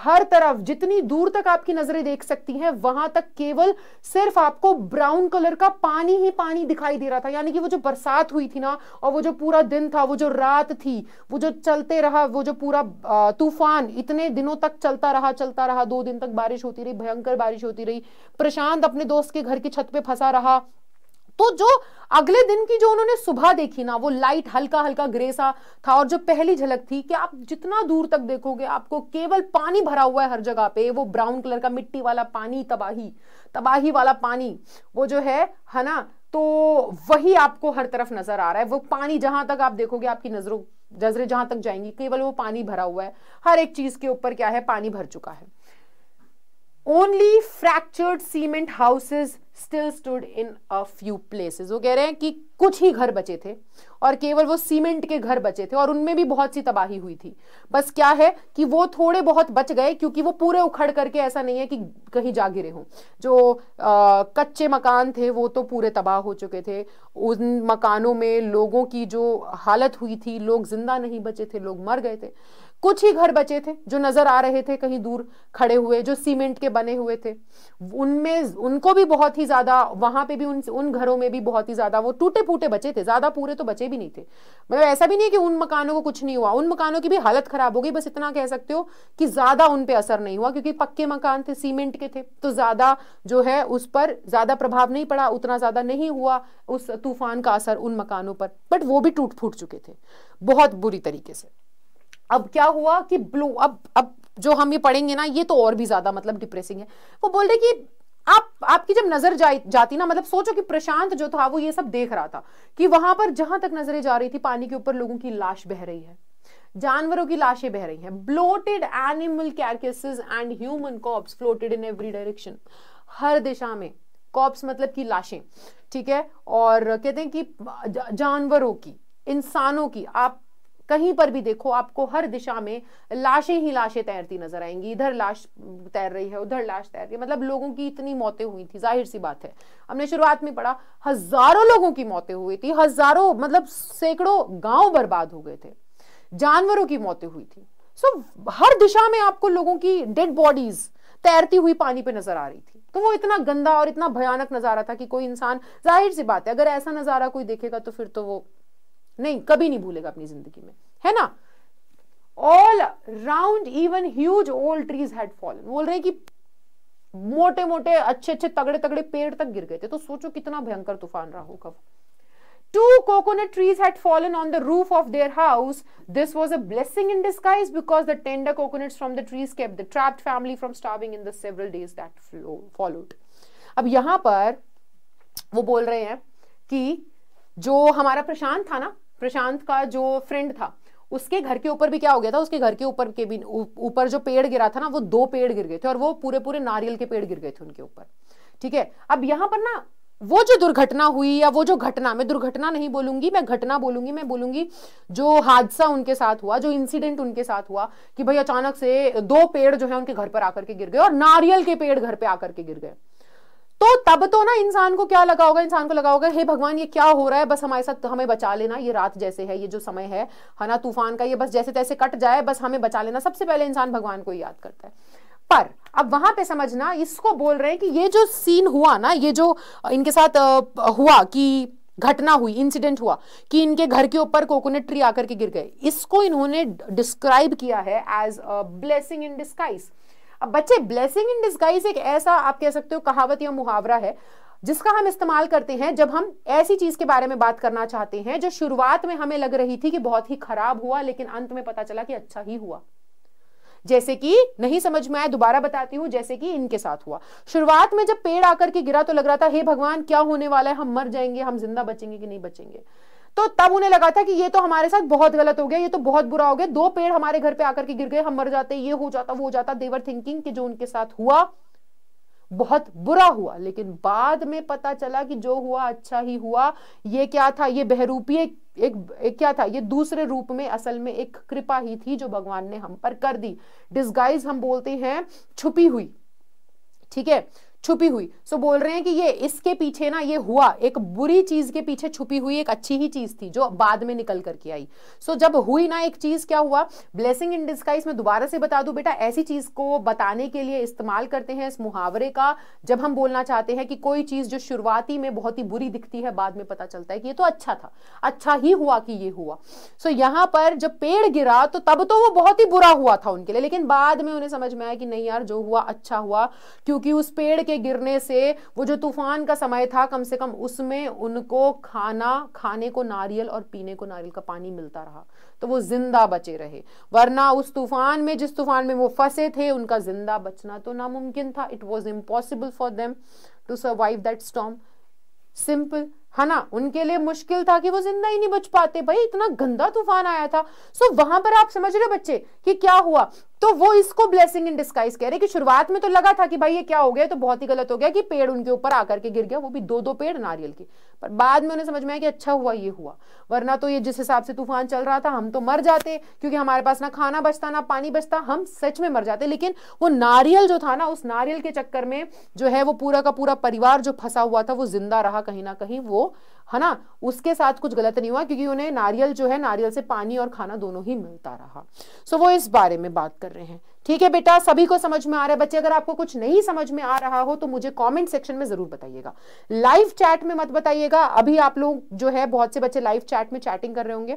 हर तरफ जितनी दूर तक आपकी नजरें देख सकती हैं वहां तक केवल सिर्फ आपको ब्राउन कलर का पानी ही पानी दिखाई दे रहा था यानी कि वो जो बरसात हुई थी ना और वो जो पूरा दिन था वो जो रात थी वो जो चलते रहा वो जो पूरा तूफान इतने दिनों तक चलता रहा चलता रहा दो दिन तक बारिश होती रही भयंकर बारिश होती रही प्रशांत अपने दोस्त के घर की छत पे फंसा रहा तो जो अगले दिन की जो उन्होंने सुबह देखी ना वो लाइट हल्का हल्का ग्रे सा था और जो पहली झलक थी कि आप जितना दूर तक देखोगे आपको केवल पानी भरा हुआ है हर जगह पे वो ब्राउन कलर का मिट्टी वाला पानी तबाही तबाही वाला पानी वो जो है है ना तो वही आपको हर तरफ नजर आ रहा है वो पानी जहां तक आप देखोगे आपकी नजरों नजरे जहां तक जाएंगी केवल वो पानी भरा हुआ है हर एक चीज के ऊपर क्या है पानी भर चुका है only fractured cement houses still stood in a few places वो कह रहे हैं कि कुछ ही घर बचे थे और केवल वो सीमेंट के घर बचे थे और उनमें भी बहुत सी तबाही हुई थी बस क्या है कि वो थोड़े बहुत बच गए क्योंकि वो पूरे उखड़ करके ऐसा नहीं है कि कहीं जा गिरे हों जो आ, कच्चे मकान थे वो तो पूरे तबाह हो चुके थे उन मकानों में लोगों की जो हालत हुई थी लोग जिंदा नहीं बचे थे लोग मर गए थे कुछ ही घर बचे थे जो नजर आ रहे थे कहीं दूर खड़े हुए जो सीमेंट के बने हुए थे उनमें उनको भी बहुत ही ज्यादा वहां पे भी उन उन घरों में भी बहुत ही ज्यादा वो टूटे फूटे बचे थे ज्यादा पूरे तो बचे भी नहीं थे मतलब ऐसा भी नहीं है कि उन मकानों को कुछ नहीं हुआ उन मकानों की भी हालत खराब हो गई बस इतना कह सकते हो कि ज्यादा उन पर असर नहीं हुआ क्योंकि पक्के मकान थे सीमेंट के थे तो ज्यादा जो है उस पर ज्यादा प्रभाव नहीं पड़ा उतना ज्यादा नहीं हुआ उस तूफान का असर उन मकानों पर बट वो भी टूट फूट चुके थे बहुत बुरी तरीके से अब क्या हुआ कि ब्लू अब अब जो हम ये पढ़ेंगे ना ये तो और भी ज्यादा मतलब डिप्रेसिंग है वो बोल रहे कि आप आपकी जब नजर जा, जाती ना मतलब सोचो कि प्रशांत जो था वो ये सब देख रहा था कि वहां पर जहां तक नजरें जा रही थी पानी के ऊपर लोगों की लाश बह रही है जानवरों की लाशें बह रही हैं bloated animal carcasses and human corpse floated in every direction हर दिशा में कॉप्स मतलब की लाशें ठीक है और कहते हैं कि जानवरों की इंसानों की आप कहीं पर भी देखो आपको हर दिशा में लाशें ही लाशें तैरती नजर आएंगी इधर लाश तैर रही है उधर लाश तैर रही है मतलब लोगों की इतनी मौतें हुई थी जाहिर सी बात है हमने शुरुआत में पढ़ा हजारों लोगों की मौतें हुई थी हजारों मतलब सैकड़ों गांव बर्बाद हो गए थे जानवरों की मौतें हुई थी सो हर दिशा में आपको लोगों की डेड बॉडीज तैरती हुई पानी पे नजर आ रही थी तो वो इतना गंदा और इतना भयानक नजारा था कि कोई इंसान जाहिर सी बात है अगर ऐसा नजारा कोई देखेगा तो फिर तो वो नहीं कभी नहीं भूलेगा अपनी जिंदगी में है ना all round even huge old trees had fallen बोल रहे हैं कि मोटे मोटे अच्छे अच्छे तगड़े तगड़े पेड़ तक गिर गए थे तो सोचो कितना भयंकर तूफान रहा होगा वो two coconut trees had fallen on the roof of their house this was a blessing in disguise because the tender coconut from the trees kept trapped family from starving in the several days that followed अब यहां पर वो बोल रहे हैं कि जो हमारा प्रशांत था ना प्रशांत का जो फ्रेंड था उसके घर के ऊपर भी क्या हो गया था उसके घर के ऊपर के भी ऊपर जो पेड़ गिरा था ना वो दो पेड़ गिर गए थे और वो पूरे पूरे नारियल के पेड़ गिर गए थे उनके ऊपर ठीक है अब यहाँ पर ना वो जो दुर्घटना हुई या वो जो घटना मैं दुर्घटना नहीं बोलूंगी मैं घटना बोलूंगी मैं बोलूंगी जो हादसा उनके साथ हुआ जो इंसिडेंट उनके साथ हुआ कि भाई अचानक से दो पेड़ जो है उनके घर पर आकर के गिर गए और नारियल के पेड़ घर पे आकर के गिर गए तो तब तो ना इंसान को क्या लगा होगा इंसान को लगा होगा हे भगवान ये क्या हो रहा है बस हमारे साथ तो हमें बचा लेना ये रात जैसे है ये जो समय है है ना तूफान का ये बस जैसे तैसे कट जाए बस हमें बचा लेना सबसे पहले इंसान भगवान को याद करता है पर अब वहां पे समझना इसको बोल रहे हैं कि ये जो सीन हुआ ना ये जो इनके साथ हुआ कि घटना हुई इंसिडेंट हुआ कि इनके घर के ऊपर कोकोनट ट्री आकर के गिर गए इसको इन्होंने डिस्क्राइब किया है एज ब्लेसिंग इन डिस्काइज अब बच्चे ब्लेसिंग इन डिस्गाइज एक ऐसा आप कह सकते हो कहावत या मुहावरा है जिसका हम इस्तेमाल करते हैं जब हम ऐसी चीज के बारे में बात करना चाहते हैं जो शुरुआत में हमें लग रही थी कि बहुत ही खराब हुआ लेकिन अंत में पता चला कि अच्छा ही हुआ जैसे कि नहीं समझ में आया दोबारा बताती हूँ जैसे कि इनके साथ हुआ शुरुआत में जब पेड़ आकर के गिरा तो लग रहा था हे hey भगवान क्या होने वाला है हम मर जाएंगे हम जिंदा बचेंगे कि नहीं बचेंगे तो तब उन्हें लगा था कि ये तो हमारे साथ बहुत गलत हो गया ये तो बहुत बुरा हो गया दो पेड़ हमारे घर पे आकर के गिर गए हम मर जाते ये हो जाता वो हो जाता देवर थिंकिंग कि जो उनके साथ हुआ बहुत बुरा हुआ लेकिन बाद में पता चला कि जो हुआ अच्छा ही हुआ ये क्या था ये बहरूपी एक, एक, एक क्या था ये दूसरे रूप में असल में एक कृपा ही थी जो भगवान ने हम पर कर दी डिस्गाइज हम बोलते हैं छुपी हुई ठीक है छुपी हुई सो बोल रहे हैं कि ये इसके पीछे ना ये हुआ एक बुरी चीज के पीछे छुपी हुई एक अच्छी ही चीज थी जो बाद में निकल करके आई सो so, जब हुई ना एक चीज क्या हुआ ब्लेसिंग इन डिस्काइज में दोबारा से बता दूं बेटा ऐसी चीज को बताने के लिए इस्तेमाल करते हैं इस मुहावरे का जब हम बोलना चाहते हैं कि कोई चीज जो शुरुआती में बहुत ही बुरी दिखती है बाद में पता चलता है कि ये तो अच्छा था अच्छा ही हुआ कि ये हुआ सो so, यहाँ पर जब पेड़ गिरा तो तब तो वो बहुत ही बुरा हुआ था उनके लिए लेकिन बाद में उन्हें समझ में आया कि नहीं यार जो हुआ अच्छा हुआ क्योंकि उस पेड़ के गिरने से वो जो तूफान का समय था कम से कम उसमें उनको खाना खाने को नारियल और पीने को नारियल का पानी मिलता रहा तो वो जिंदा बचे रहे वरना उस तूफान में जिस तूफान में वो फंसे थे उनका जिंदा बचना तो नामुमकिन था it was impossible for them to survive that storm simple है ना उनके लिए मुश्किल था कि वो जिंदा ही नहीं बच पाते भाई इतना गंदा तूफान आया था सो so, वहां पर आप समझ रहे बच्चे कि क्या हुआ तो वो इसको ब्लेसिंग इन डिस्काइज कह रहे कि शुरुआत में तो लगा था कि भाई ये क्या हो गया तो बहुत ही गलत हो गया कि पेड़ उनके ऊपर आकर के गिर गया वो भी दो दो पेड़ नारियल के पर बाद में उन्हें समझ में आया कि अच्छा हुआ ये हुआ वरना तो ये जिस हिसाब से तूफान चल रहा था हम तो मर जाते क्योंकि हमारे पास ना खाना बचता ना पानी बचता हम सच में मर जाते लेकिन वो नारियल जो था ना उस नारियल के चक्कर में जो है वो पूरा का पूरा परिवार जो फंसा हुआ था वो जिंदा रहा कहीं ना कहीं वो है ना उसके साथ कुछ गलत नहीं हुआ क्योंकि उन्हें नारियल जो है नारियल से पानी और खाना दोनों ही मिलता रहा सो so, वो इस बारे में बात कर रहे हैं ठीक है बेटा सभी को समझ में आ रहा है बच्चे अगर आपको कुछ नहीं समझ में आ रहा हो तो मुझे कमेंट सेक्शन में जरूर बताइएगा लाइव चैट में मत बताइएगा अभी आप लोग जो है बहुत से बच्चे लाइव चैट में चैटिंग कर रहे होंगे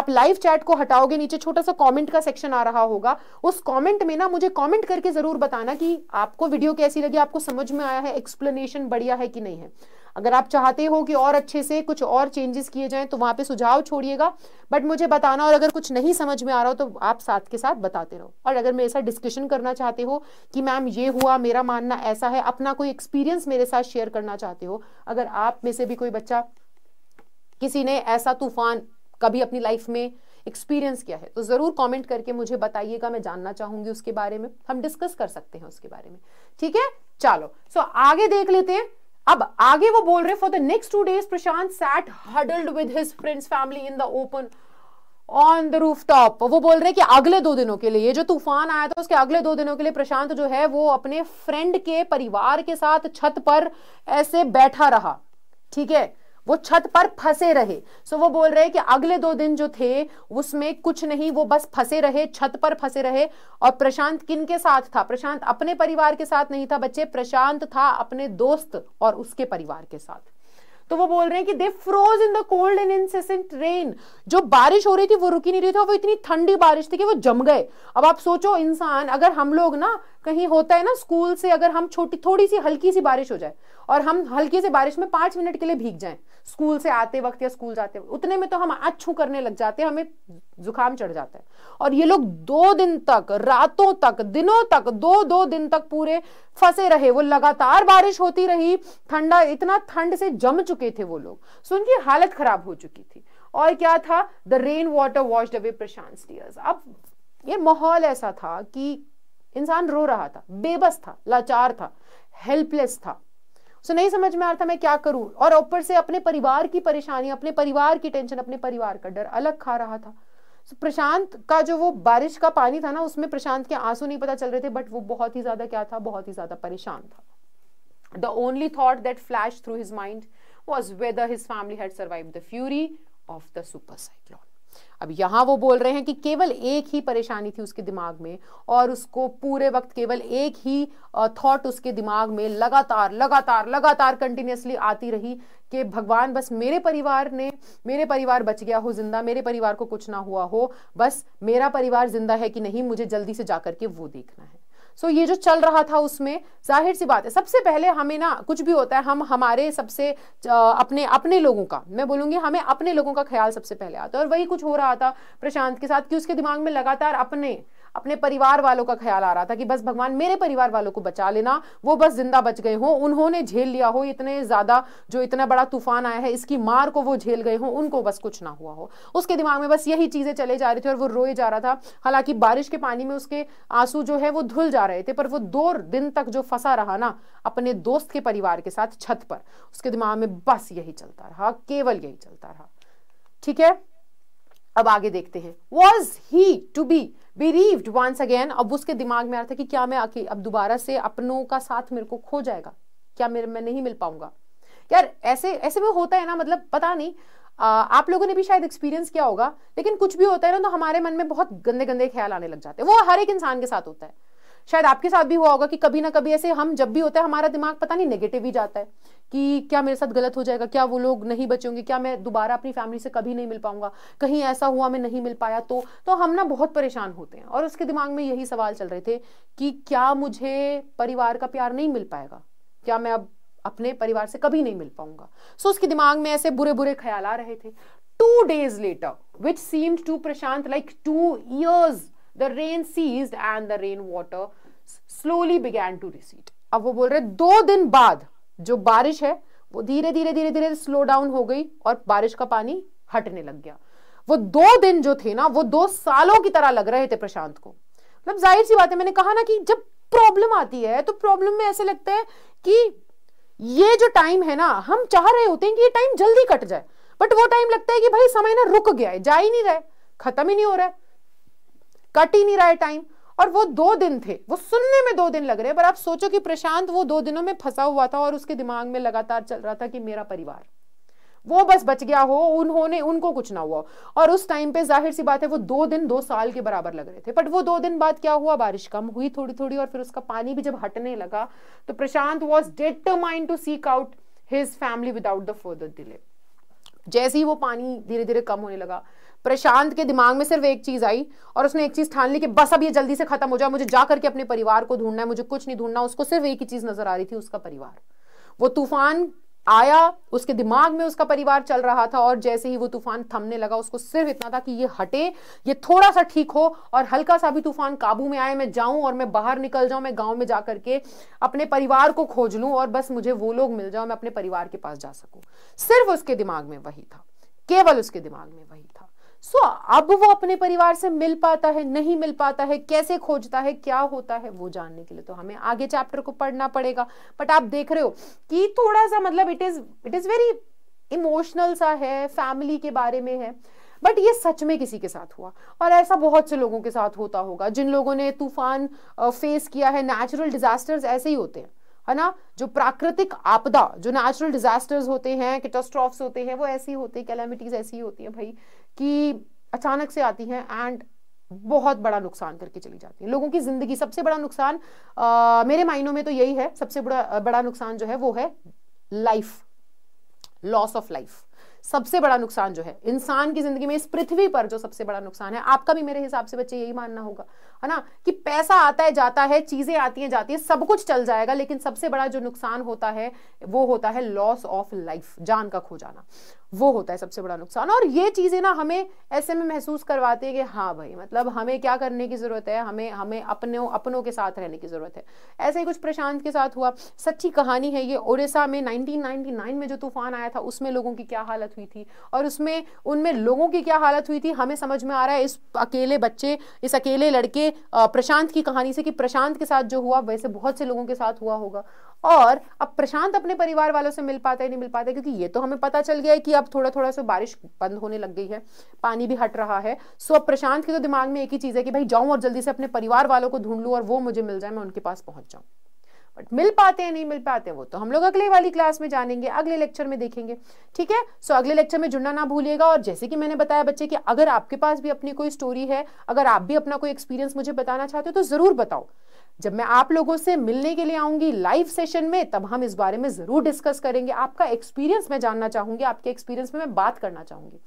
आप लाइव चैट को हटाओगे नीचे छोटा सा कमेंट का सेक्शन आ रहा होगा उस कमेंट में ना मुझे कमेंट करके जरूर बताना कि आपको वीडियो कैसी लगी आपको समझ में आया है एक्सप्लेनेशन बढ़िया है कि नहीं है अगर आप चाहते हो कि और अच्छे से कुछ और चेंजेस किए जाएं तो वहाँ पे सुझाव छोड़िएगा बट मुझे बताना और अगर कुछ नहीं समझ में आ रहा हो तो आप साथ के साथ बताते रहो और अगर मेरे साथ डिस्कशन करना चाहते हो कि मैम ये हुआ मेरा मानना ऐसा है अपना कोई एक्सपीरियंस मेरे साथ शेयर करना चाहते हो अगर आप में से भी कोई बच्चा किसी ने ऐसा तूफान कभी अपनी लाइफ में एक्सपीरियंस किया है तो ज़रूर कमेंट करके मुझे बताइएगा मैं जानना चाहूंगी उसके बारे में हम डिस्कस कर सकते हैं उसके बारे में ठीक है चलो सो आगे देख लेते हैं अब आगे वो बोल रहे for the next two days Prashant sat huddled with his friend's family in the open on the roof top वो बोल रहे कि अगले दो दिनों के लिए ये जो तूफान आया था उसके अगले दो दिनों के लिए प्रशांत जो है वो अपने फ्रेंड के परिवार के साथ छत पर ऐसे बैठा रहा ठीक है वो छत पर फंसे रहे सो वो बोल रहे हैं कि अगले दो दिन जो थे उसमें कुछ नहीं वो बस फंसे रहे छत पर फंसे रहे और प्रशांत किन के साथ था प्रशांत अपने परिवार के साथ नहीं था बच्चे प्रशांत था अपने दोस्त और उसके परिवार के साथ तो वो बोल रहे हैं कि they froze in the cold and incessant rain जो बारिश हो रही थी वो रुकी नहीं रही थी वो इतनी ठंडी बारिश थी कि वो जम गए अब आप सोचो इंसान अगर हम लोग ना कहीं होता है ना स्कूल से अगर हम छोटी थोड़ी सी हल्की सी बारिश हो जाए और हम हल्की से बारिश में पांच मिनट के लिए भीग जाएं स्कूल से आते वक्त या स्कूल जाते वक्त उतने में तो हम अच्छू करने लग जाते हैं हमें जुकाम चढ़ जाता है और ये लोग दो दिन तक रातों तक दिनों तक दो दो दिन तक पूरे फंसे रहे वो लगातार बारिश होती रही ठंडा इतना ठंड से जम चुके थे वो लोग सो उनकी हालत खराब हो चुकी थी और क्या था the rain water washed away Prashant अब ये माहौल ऐसा था कि इंसान रो रहा था बेबस था लाचार था हेल्पलेस था उसे नहीं समझ में आ रहा था मैं क्या करूं और ऊपर से अपने परिवार की परेशानी अपने परिवार की टेंशन अपने परिवार का डर अलग खा रहा था so, तो प्रशांत का जो वो बारिश का पानी था ना उसमें प्रशांत के आंसू नहीं पता चल रहे थे बट वो बहुत ही ज्यादा क्या था बहुत ही ज्यादा परेशान था the only thought that flashed through his mind was whether his family had survived the fury of the super cyclone अब यहाँ वो बोल रहे हैं कि केवल एक ही परेशानी थी उसके दिमाग में और उसको पूरे वक्त केवल एक ही थॉट उसके दिमाग में लगातार लगातार लगातार कंटिन्यूसली आती रही कि भगवान बस मेरे परिवार ने मेरे परिवार बच गया हो जिंदा मेरे परिवार को कुछ ना हुआ हो बस मेरा परिवार जिंदा है कि नहीं मुझे जल्दी से जाकर के वो देखना है सो ये जो चल रहा था उसमें जाहिर सी बात है सबसे पहले हमें ना कुछ भी होता है हम हमारे सबसे अपने अपने लोगों का मैं बोलूँगी हमें अपने लोगों का ख्याल सबसे पहले आता है और वही कुछ हो रहा था प्रशांत के साथ कि उसके दिमाग में लगातार अपने अपने परिवार वालों का ख्याल आ रहा था कि बस भगवान मेरे परिवार वालों को बचा लेना वो बस जिंदा बच गए हों उन्होंने झेल लिया हो इतने ज़्यादा जो इतना बड़ा तूफान आया है इसकी मार को वो झेल गए हों उनको बस कुछ ना हुआ हो उसके दिमाग में बस यही चीज़ें चले जा रही थी और वो रोए जा रहा था हालांकि बारिश के पानी में उसके आंसू जो है वो धुल जा रहे थे पर वो दो दिन तक जो फंसा रहा ना अपने दोस्त के परिवार के साथ छत पर उसके दिमाग में बस यही चलता रहा केवल यही चलता रहा ठीक है अब आगे देखते हैं was he to be bereaved once again अब उसके दिमाग में आ रहा था कि क्या मैं आके अब दोबारा से अपनों का साथ मेरे को खो जाएगा क्या मेरे मैं नहीं मिल पाऊंगा यार ऐसे ऐसे में होता है ना मतलब पता नहीं आ, आप लोगों ने भी शायद एक्सपीरियंस किया होगा लेकिन कुछ भी होता है ना तो हमारे मन में बहुत गंदे गंदे ख्याल आने लग जाते हैं वो हर एक इंसान के साथ होता है शायद आपके साथ भी हुआ होगा कि कभी ना कभी ऐसे हम जब भी होता है हमारा दिमाग पता नहीं नेगेटिव ही जाता है कि क्या मेरे साथ गलत हो जाएगा क्या वो लोग नहीं बचेंगे क्या मैं दोबारा अपनी फैमिली से कभी नहीं मिल पाऊंगा कहीं ऐसा हुआ मैं नहीं मिल पाया तो तो हम ना बहुत परेशान होते हैं और उसके दिमाग में यही सवाल चल रहे थे कि क्या मुझे परिवार का प्यार नहीं मिल पाएगा क्या मैं अब अपने परिवार से कभी नहीं मिल पाऊंगा सो उसके दिमाग में ऐसे बुरे बुरे ख्याल आ रहे थे two days later which seems to Prashant like two years the rain ceased and the rain water slowly began to recede अब वो बोल रहे दो दिन बाद जो बारिश है वो धीरे धीरे धीरे धीरे स्लो डाउन हो गई और बारिश का पानी हटने लग गया वो दो दिन जो थे ना वो दो सालों की तरह लग रहे थे प्रशांत को मतलब जाहिर सी बात है मैंने कहा ना कि जब प्रॉब्लम आती है तो प्रॉब्लम में ऐसे लगता है कि ये जो टाइम है ना हम चाह रहे होते हैं कि ये टाइम जल्दी कट जाए बट वो टाइम लगता है कि भाई समय ना रुक गया है जा ही नहीं रहा है खत्म ही नहीं हो रहा है कट ही नहीं रहा है टाइम और वो दो दिन थे वो सुनने में दो दिन लग रहे हैं पर आप सोचो कि प्रशांत वो दो दिनों में फंसा हुआ था और उसके दिमाग में लगातार चल रहा था कि मेरा परिवार वो बस बच गया हो उन्होंने उनको कुछ ना हुआ और उस टाइम पे जाहिर सी बात है वो दो दिन दो साल के बराबर लग रहे थे बट वो दो दिन बाद क्या हुआ बारिश कम हुई थोड़ी थोड़ी और फिर उसका पानी भी जब हटने लगा तो Prashant was determined to seek out his family without the further delay जैसे ही वो पानी धीरे धीरे कम होने लगा प्रशांत के दिमाग में सिर्फ एक चीज आई और उसने एक चीज ठान ली कि बस अब ये जल्दी से खत्म हो जाए मुझे जा करके अपने परिवार को ढूंढना है मुझे कुछ नहीं ढूंढना उसको सिर्फ एक ही चीज नजर आ रही थी उसका परिवार वो तूफान आया उसके दिमाग में उसका परिवार चल रहा था और जैसे ही वो तूफान थमने लगा उसको सिर्फ इतना था कि ये हटे ये थोड़ा सा ठीक हो और हल्का सा भी तूफान काबू में आए मैं जाऊं और मैं बाहर निकल जाऊं मैं गांव में जा करके अपने परिवार को खोज लूं और बस मुझे वो लोग मिल जाओ मैं अपने परिवार के पास जा सकूं सिर्फ उसके दिमाग में वही था केवल उसके दिमाग में वही था सो अब वो अपने परिवार से मिल पाता है नहीं मिल पाता है कैसे खोजता है क्या होता है वो जानने के लिए तो हमें आगे चैप्टर को पढ़ना पड़ेगा बट आप देख रहे हो कि थोड़ा सा मतलब it is it is very emotional सा है फैमिली के बारे में है बट ये सच में किसी के साथ हुआ और ऐसा बहुत से लोगों के साथ होता होगा जिन लोगों ने तूफान फेस किया है नेचुरल डिजास्टर्स ऐसे ही होते हैं है ना जो प्राकृतिक आपदा जो नेचुरल डिजास्टर्स होते हैं कैटास्ट्रॉफ्स होते हैं वो ऐसे ही होते हैं कैलामिटीज ऐसी ही होती है भाई कि अचानक से आती हैं एंड बहुत बड़ा नुकसान करके चली जाती है लोगों की जिंदगी सबसे बड़ा नुकसान आ, मेरे मायनों में तो यही है सबसे बड़ा बड़ा नुकसान जो है वो है लाइफ लॉस ऑफ लाइफ सबसे बड़ा नुकसान जो है इंसान की जिंदगी में इस पृथ्वी पर जो सबसे बड़ा नुकसान है आपका भी मेरे हिसाब से बच्चे यही मानना होगा है ना कि पैसा आता है जाता है चीजें आती हैं जाती हैं सब कुछ चल जाएगा लेकिन सबसे बड़ा जो नुकसान होता है वो होता है लॉस ऑफ लाइफ जान का खो जाना वो होता है सबसे बड़ा नुकसान और ये चीजें ना हमें ऐसे में महसूस करवाती है कि हाँ भाई मतलब हमें क्या करने की जरूरत है हमें हमें अपने अपनों के साथ रहने की जरूरत है ऐसे ही कुछ प्रशांत के साथ हुआ सच्ची कहानी है ये ओडिशा में 1999 में जो तूफान आया था उसमें लोगों की क्या हालत हुई थी और उसमें उनमें लोगों की क्या हालत हुई थी हमें समझ में आ रहा है इस अकेले बच्चे इस अकेले लड़के प्रशांत की कहानी से कि प्रशांत के साथ जो हुआ वैसे बहुत से लोगों के साथ हुआ होगा और अब प्रशांत अपने परिवार वालों से मिल पाता है नहीं मिल पाता है क्योंकि ये तो हमें पता चल गया है कि अब थोड़ा थोड़ा सा बारिश बंद होने लग गई है पानी भी हट रहा है सो अब प्रशांत के तो दिमाग में एक ही चीज़ है कि भाई जाऊँ और जल्दी से अपने परिवार वालों को ढूंढ लूँ और वो मुझे मिल जाए मैं उनके पास पहुँच जाऊँ बट मिल पाते हैं नहीं मिल पाते हैं वो तो हम लोग अगले वाली क्लास में जानेंगे अगले लेक्चर में देखेंगे ठीक है सो अगले लेक्चर में जुड़ना ना भूलिएगा और जैसे कि मैंने बताया बच्चे कि अगर आपके पास भी अपनी कोई स्टोरी है अगर आप भी अपना कोई एक्सपीरियंस मुझे बताना चाहते हो तो ज़रूर बताओ जब मैं आप लोगों से मिलने के लिए आऊंगी लाइव सेशन में तब हम इस बारे में ज़रूर डिस्कस करेंगे आपका एक्सपीरियंस मैं जानना चाहूंगी आपके एक्सपीरियंस में मैं बात करना चाहूंगी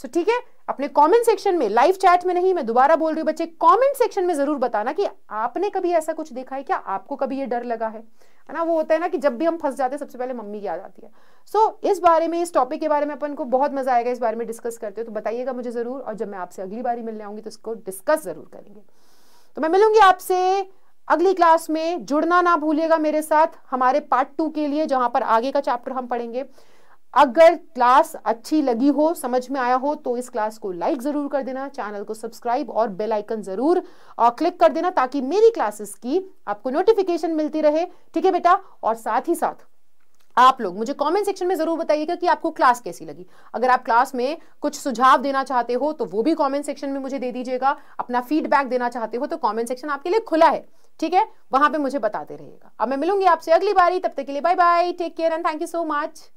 सो so, ठीक है अपने कमेंट सेक्शन में लाइव चैट में नहीं मैं दोबारा बोल रही हूँ बच्चे कमेंट सेक्शन में जरूर बताना कि आपने कभी ऐसा कुछ देखा है क्या आपको कभी ये डर लगा है है ना वो होता है ना कि जब भी हम फंस जाते हैं सबसे पहले मम्मी की आ जाती है सो so, इस बारे में इस टॉपिक के बारे में अपन को बहुत मजा आएगा इस बारे में डिस्कस करते हो तो बताइएगा मुझे जरूर और जब मैं आपसे अगली बारी मिलने आऊंगी तो इसको डिस्कस जरूर करेंगे तो मैं मिलूंगी आपसे अगली क्लास में जुड़ना ना भूलिएगा मेरे साथ हमारे पार्ट टू के लिए जहां पर आगे का चैप्टर हम पढ़ेंगे अगर क्लास अच्छी लगी हो समझ में आया हो तो इस क्लास को लाइक ज़रूर कर देना चैनल को सब्सक्राइब और बेल आइकन ज़रूर क्लिक कर देना ताकि मेरी क्लासेस की आपको नोटिफिकेशन मिलती रहे ठीक है बेटा और साथ ही साथ आप लोग मुझे कमेंट सेक्शन में ज़रूर बताइएगा कि आपको क्लास कैसी लगी अगर आप क्लास में कुछ सुझाव देना चाहते हो तो वो भी कमेंट सेक्शन में मुझे दे दीजिएगा अपना फीडबैक देना चाहते हो तो कमेंट सेक्शन आपके लिए खुला है ठीक है वहां पे मुझे बताते रहिएगा अब मैं मिलूंगी आपसे अगली बारी तब तक के लिए bye bye take care and thank you so much